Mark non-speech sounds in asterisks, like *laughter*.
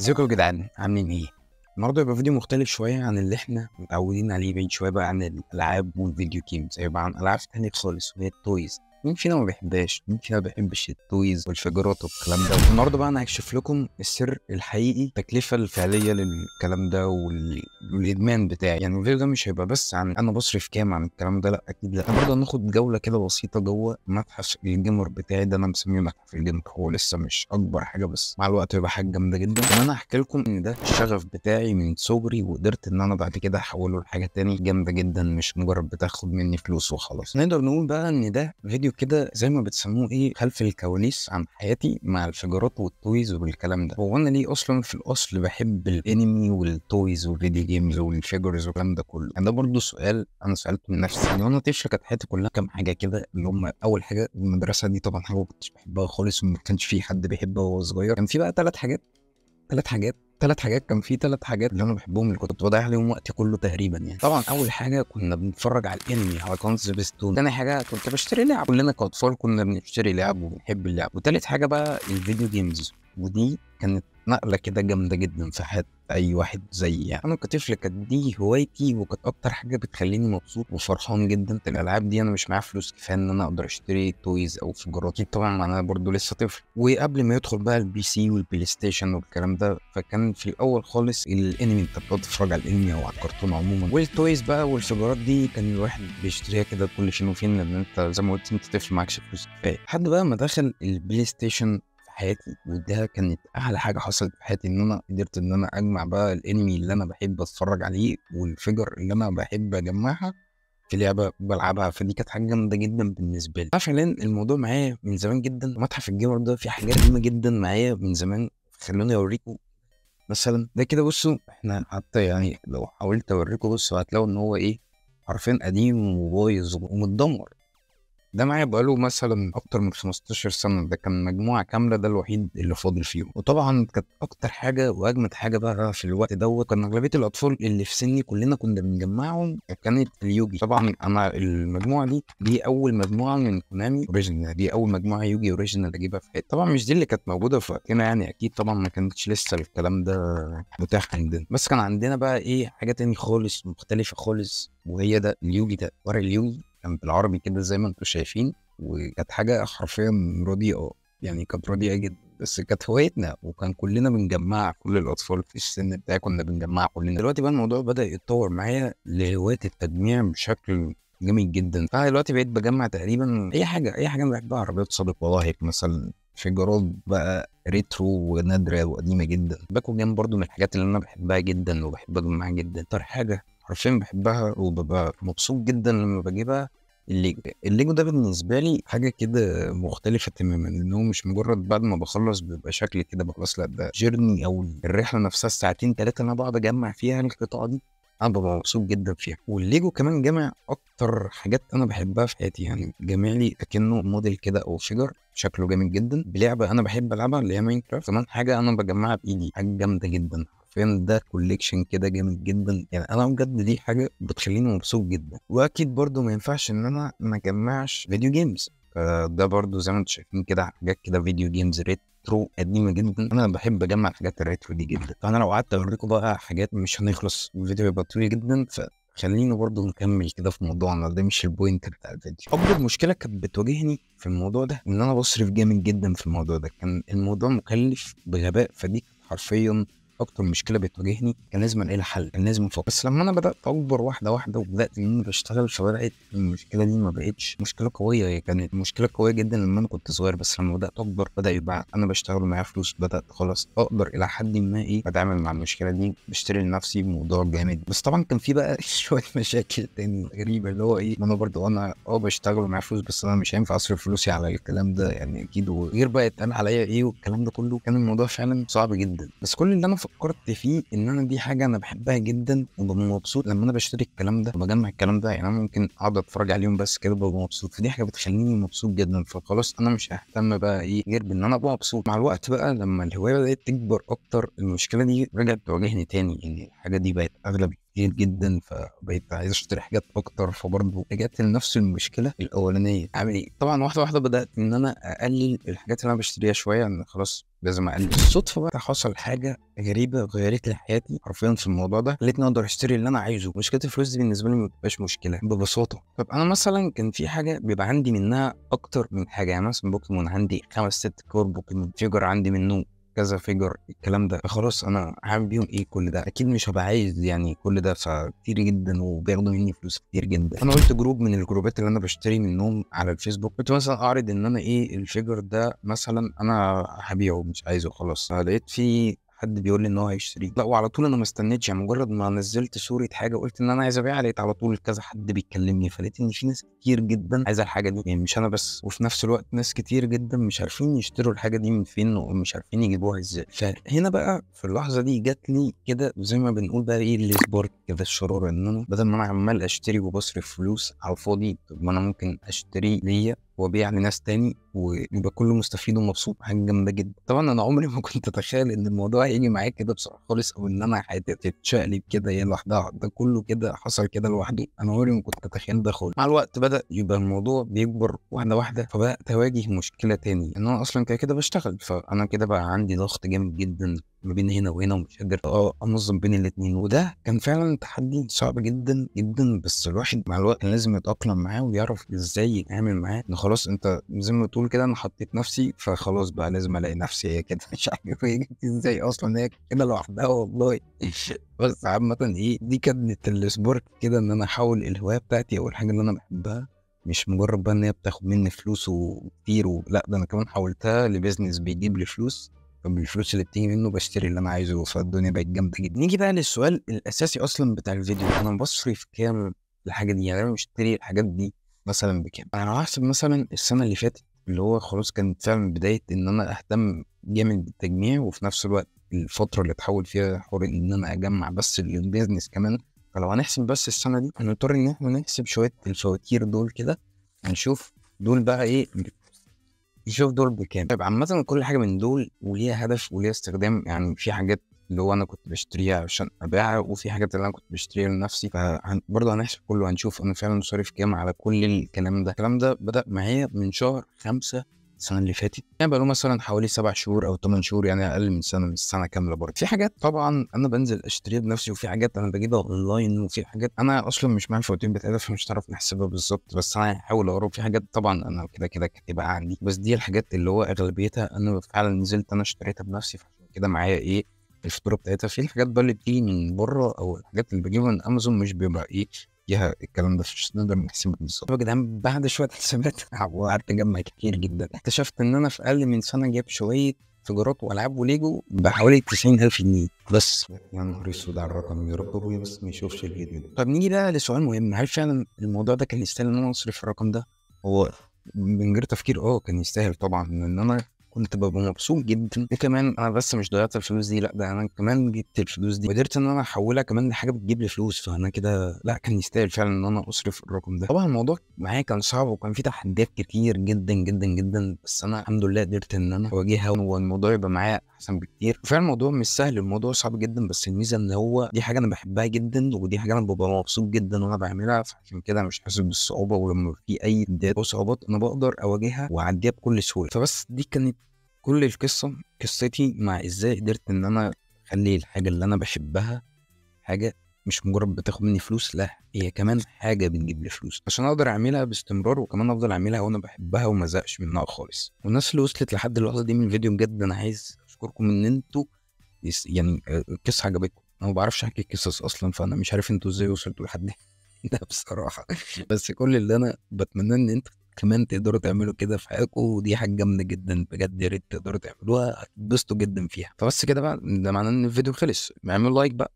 ازيكم يا جدعان عاملين ايه؟ النهارده هيبقى فيديو مختلف شويه عن اللي احنا متعودين عليه بعيد شويه بقى عن الالعاب والفيديو جيمز هيبقى عن العاب تانية خالص وهي التويز مين فينا ما بيحبهاش مين فينا ما بيحبش التويز والفجرات والكلام ده النهارده بقى انا هكشف لكم السر الحقيقي التكلفه الفعليه للكلام ده والادمان بتاعي يعني الفيديو ده مش هيبقى بس عن انا بصرف كام عن الكلام ده لا اكيد لا النهارده هناخد جوله كده بسيطه جوه متحف الجيمر بتاعي ده انا مسميه متحف الجيمر هو لسه مش اكبر حاجه بس مع الوقت هيبقى حاجه جامده جدا كمان هحكي لكم ان ده الشغف بتاعي من صغري وقدرت ان انا بعد كده احوله لحاجه تاني جامده جدا مش مجرد بتاخد مني فلوس وخلاص نقدر نقول بقى ان ده فيديو كده زي ما بتسموه ايه خلف الكواليس عن حياتي مع الشجرات والتويز والكلام ده هو انا ليه اصلا في الاصل بحب الانمي والتويز والفيديو جيمز والفيجرز والكلام ده كله يعني ده برضه سؤال انا سالته من نفسي يعني وانا طفل كانت حياتي كلها كام حاجه كده اللي هم اول حاجه المدرسه دي طبعا حاجه ما كنتش بحبها خالص وما كانش في حد بيحبها وهو صغير كان في بقى ثلاث حاجات ثلاث حاجات ثلاث حاجات كان في ثلاث حاجات اللي انا بحبهم اللي كنت بضيع عليهم وقتي كله تقريبا يعني طبعا اول حاجه كنا بنتفرج على الانمي على كونز بيستون ثاني حاجه كنت بشتري لعب كلنا كاطفال كنا بنشتري لعب وبنحب اللعب وثالث حاجه بقى الفيديو جيمز ودي كانت نقلة كده جامدة جدا في حياة أي واحد زيي يعني أنا كطفل كانت دي هوايتي وكانت أكتر حاجة بتخليني مبسوط وفرحان جدا الألعاب دي أنا مش معايا فلوس كفاية إن أنا أقدر أشتري تويز أو فجرات طبعا أنا برضو لسه طفل وقبل ما يدخل بقى البي سي والبلاي ستيشن والكلام ده فكان في الأول خالص الأنمي أنت بتقعد تتفرج على الأنمي أو على الكرتون عموما والتويز بقى والفجرات دي كان الواحد بيشتريها كده كل فين وفين لأن أنت زي ما قلت أنت طفل معكش فلوس كفاية لحد بقى ما دخل البلاي ستيشن حياتي وده كانت احلى حاجه حصلت في حياتي ان انا قدرت ان انا اجمع بقى الانمي اللي انا بحب اتفرج عليه والفيجر اللي انا بحب اجمعها في لعبه بلعبها فدي كانت حاجه جامده جدا بالنسبه لي فعلا الموضوع معايا من زمان جدا متحف الجيمر ده في حاجات مهمه جدا معايا من زمان خلوني اوريكم مثلا ده كده بصوا احنا حتى يعني لو حاولت اوريكم بصوا هتلاقوا ان هو ايه حرفيا قديم وبايظ ومتدمر ده معايا بقاله مثلا اكتر من 15 سنه ده كان مجموعه كامله ده الوحيد اللي فاضل فيهم وطبعا كانت اكتر حاجه واجمد حاجه بقى في الوقت دوت كان اغلبيه الاطفال اللي في سني كلنا كنا بنجمعهم كانت اليوجي طبعا انا المجموعه دي دي اول مجموعه من كونامي اوريجينال دي اول مجموعه يوجي اوريجينال اجيبها في حياتي طبعا مش دي اللي كانت موجوده في وقتنا يعني اكيد طبعا ما كانتش لسه الكلام ده متاح عندنا بس كان عندنا بقى ايه حاجه تاني خالص مختلفه خالص وهي ده اليوجي ده ورق اليوجي كان بالعربي كده زي ما انتم شايفين وكانت حاجه حرفيا رديئه يعني كانت رديئه جدا بس كانت هوايتنا وكان كلنا بنجمع كل الاطفال في السن بتاعي كنا بنجمع كلنا دلوقتي بقى الموضوع بدا يتطور معايا لهوايه التجميع بشكل جميل جدا فانا دلوقتي بقيت بجمع تقريبا اي حاجه اي حاجه انا بحبها عربيات صديق والله مثلا جراد بقى ريترو ونادره وقديمه جدا باكو جام برضو من الحاجات اللي انا بحبها جدا وبحب اجمعها جدا اكتر حاجه حرفيا بحبها وببقى مبسوط جدا لما بجيبها الليجو الليجو ده بالنسبة لي حاجة كده مختلفة تماما لأنه مش مجرد بعد ما بخلص بيبقى شكل كده بخلص لا ده جيرني أو الرحلة نفسها الساعتين تلاتة أنا بقعد أجمع فيها القطعة دي انا ببقى مبسوط جدا فيها والليجو كمان جمع اكتر حاجات انا بحبها في حياتي يعني جامع لي أكنه موديل كده او فيجر شكله جميل جدا بلعبه انا بحب العبها اللي هي ماين كرافت كمان حاجه انا بجمعها بايدي حاجه جامده جدا فاهم ده كوليكشن كده جامد جدا يعني انا بجد دي حاجه بتخليني مبسوط جدا واكيد برضو ما ينفعش ان انا ما اجمعش فيديو جيمز آه، ده برضو زي ما انتم شايفين كده حاجات كده فيديو جيمز ريترو قديمه جدا انا بحب اجمع الحاجات الريترو دي جدا فانا لو قعدت اوريكم بقى حاجات مش هنخلص الفيديو هيبقى طويل جدا ف خلينا برضه نكمل كده في موضوعنا ده مش البوينت بتاع الفيديو اكبر مشكله كانت بتواجهني في الموضوع ده ان انا بصرف جامد جدا في الموضوع ده كان الموضوع مكلف بغباء فدي حرفيا اكتر مشكله بتواجهني كان لازم الاقي لها حل كان لازم افكر بس لما انا بدات اكبر واحده واحده وبدات ان انا بشتغل فبدات المشكله دي ما بقتش مشكله قويه هي كانت مشكله قويه جدا لما انا كنت صغير بس لما بدات اكبر بدا يبقى انا بشتغل ومعايا فلوس بدات خلاص اقدر الى حد ما ايه بتعامل مع المشكله دي بشتري لنفسي موضوع جامد بس طبعا كان في بقى *laughs* شويه مشاكل تاني غريبه اللي هو ايه ما انا برضو انا اه بشتغل ومعايا فلوس بس انا مش هينفع اصرف فلوسي على الكلام ده يعني اكيد وغير بقى يتقال عليا ايه والكلام ده كله كان الموضوع فعلا صعب جدا بس كل اللي انا فكرت فيه ان انا دي حاجه انا بحبها جدا وببقى مبسوط لما انا بشتري الكلام ده وبجمع الكلام ده يعني انا ممكن اقعد اتفرج عليهم بس كده ببقى مبسوط فدي حاجه بتخليني مبسوط جدا فخلاص انا مش ههتم بقى ايه غير بان انا ابقى مبسوط مع الوقت بقى لما الهوايه بدات تكبر اكتر المشكله دي رجعت تواجهني تاني ان يعني الحاجه دي بقت اغلب كتير جدا فبقيت عايز اشتري حاجات اكتر فبرضه رجعت لنفس المشكله الاولانيه عامل يعني ايه طبعا واحده واحده بدات ان انا اقلل الحاجات اللي انا بشتريها شويه ان خلاص لازم اقلل الصدفه بقى حصل حاجه غريبه غيرت لي حياتي حرفيا في الموضوع ده خلتني اقدر اشتري اللي انا عايزه مشكله الفلوس دي بالنسبه لي ما بتبقاش مشكله ببساطه طب انا مثلا كان في حاجه بيبقى عندي منها اكتر من حاجه يعني مثلا بوكيمون عندي خمس ست كور بوكيمون فيجر عندي منه كذا فيجر الكلام ده فخلاص انا هعمل بيهم ايه كل ده اكيد مش هبقى عايز يعني كل ده فكتير جدا وبياخدوا مني فلوس كتير جدا انا قلت جروب من الجروبات اللي انا بشتري منهم على الفيسبوك كنت مثلا اعرض ان انا ايه الفيجر ده مثلا انا هبيعه مش عايزه خلاص لقيت في حد بيقول لي ان هو هيشتري لا وعلى طول انا ما استنيتش يعني مجرد ما نزلت صوره حاجه وقلت ان انا عايز ابيعها لقيت على طول كذا حد بيكلمني فلقيت ان في ناس كتير جدا عايزه الحاجه دي يعني مش انا بس وفي نفس الوقت ناس كتير جدا مش عارفين يشتروا الحاجه دي من فين ومش عارفين يجيبوها ازاي فهنا بقى في اللحظه دي جات لي كده زي ما بنقول بقى ايه اللي سبارك كده الشراره ان انا بدل ما انا عمال اشتري وبصرف فلوس على الفاضي طب ما انا ممكن اشتري ليا وبيع لناس تاني ويبقى كله مستفيد ومبسوط حاجه جامده جدا طبعا انا عمري ما كنت اتخيل ان الموضوع هيجي معايا كده بسرعه خالص او ان انا هتتشقلب كده هي لوحدها ده كله كده حصل كده لوحده انا عمري ما كنت اتخيل ده خالص مع الوقت بدا يبقى الموضوع بيكبر واحده واحده فبدات اواجه مشكله تاني ان انا اصلا كده كده بشتغل فانا كده بقى عندي ضغط جامد جدا ما بين هنا وهنا ومش قادر آه، انظم بين الاثنين وده كان فعلا تحدي صعب جدا جدا بس الواحد مع الوقت كان لازم يتاقلم معاه ويعرف ازاي يتعامل معاه خلاص انت زي ما تقول كده انا حطيت نفسي فخلاص بقى لازم الاقي نفسي هي كده *laughs* مش عارف هي ازاي اصلا هي كده لوحدها والله *laughs* بس عامة ايه دي كانت السبورك كده ان انا احول الهواية بتاعتي او الحاجة اللي انا بحبها مش مجرد بقى ان هي بتاخد مني فلوس وكتير لا ده انا كمان حولتها لبزنس بيجيب لي فلوس فبالفلوس اللي بتيجي منه بشتري اللي انا عايزه فالدنيا بقت جامده جدا نيجي بقى للسؤال الاساسي اصلا بتاع الفيديو انا بصرف كام الحاجه دي يعني انا بشتري الحاجات دي مثلا بكام انا هحسب مثلا السنه اللي فاتت اللي هو خلاص كانت فعلا بدايه ان انا اهتم جامد بالتجميع وفي نفس الوقت الفتره اللي اتحول فيها حوار ان انا اجمع بس البيزنس كمان فلو هنحسب بس السنه دي هنضطر ان احنا نحسب شويه الفواتير دول كده هنشوف دول بقى ايه نشوف دول بكام طيب عامه كل حاجه من دول وليها هدف وليها استخدام يعني في حاجات اللي هو انا كنت بشتريها عشان ابيعها وفي حاجات اللي انا كنت بشتريها لنفسي فبرضه هنحسب كله هنشوف انا فعلا صارف كام على كل الكلام ده الكلام ده بدا معايا من شهر خمسة السنه اللي فاتت يعني بقاله مثلا حوالي سبع شهور او ثمان شهور يعني اقل من سنه من سنه كامله برضه في حاجات طبعا انا بنزل اشتريها بنفسي وفي حاجات انا بجيبها اونلاين وفي حاجات انا اصلا مش معايا فواتير بتاعتها فمش هعرف نحسبها بالظبط بس انا هحاول اقرب في حاجات طبعا انا كده كده كاتبها عندي بس دي الحاجات اللي هو اغلبيتها انا فعلا نزلت انا اشتريتها بنفسي كده معايا ايه الفاتوره بتاعتها في حاجات بقى اللي بتيجي من بره او الحاجات اللي بجيبها من امازون مش بيبقى ايه فيها الكلام ده فمش نقدر نحسبه بالظبط يا جدعان بعد شويه حسابات *laughs* وقعدت اجمع كتير جدا اكتشفت ان انا في اقل من سنه جايب شويه تجارات والعاب وليجو بحوالي 90000 جنيه بس يا نهار اسود على الرقم يا رب ابويا بس ما يشوفش الفيديو ده طب نيجي بقى لسؤال مهم هل فعلا الموضوع ده كان يستاهل ان انا اصرف الرقم ده؟ هو من غير تفكير اه كان يستاهل طبعا ان انا كنت ببقى مبسوط جدا وكمان انا بس مش ضيعت الفلوس دي لا ده انا كمان جبت الفلوس دي وقدرت ان انا احولها كمان لحاجه بتجيب لي فلوس فانا كده لا كان يستاهل فعلا ان انا اصرف الرقم ده طبعا الموضوع معايا كان صعب وكان فيه تحديات كتير جدا جدا جدا بس انا الحمد لله قدرت ان انا اواجهها والموضوع يبقى معايا احسن بكتير فعلا الموضوع مش سهل الموضوع صعب جدا بس الميزه ان هو دي حاجه انا بحبها جدا ودي حاجه انا ببقى مبسوط جدا وانا بعملها فعشان كده انا مش حاسس بالصعوبه ولما في اي او صعوبات انا بقدر اواجهها واعديها بكل سهوله فبس دي كانت كل القصه قصتي مع ازاي قدرت ان انا اخلي الحاجه اللي انا بحبها حاجه مش مجرد بتاخد مني فلوس لا هي كمان حاجه بتجيب لي فلوس عشان اقدر اعملها باستمرار وكمان افضل اعملها وانا بحبها وما ازقش منها خالص والناس اللي وصلت لحد اللحظه دي من الفيديو بجد انا عايز اشكركم ان انتوا يعني القصه عجبتكم انا ما بعرفش احكي قصص اصلا فانا مش عارف انتوا ازاي وصلتوا لحد ده *laughs* بصراحه بس كل اللي انا بتمناه ان انتوا كمان تقدروا تعملوا كده في حياتكم ودي حاجه جامده جدا بجد يا ريت تقدروا تعملوها هتتبسطوا جدا فيها فبس كده بقى ده معناه ان الفيديو خلص اعملوا لايك بقى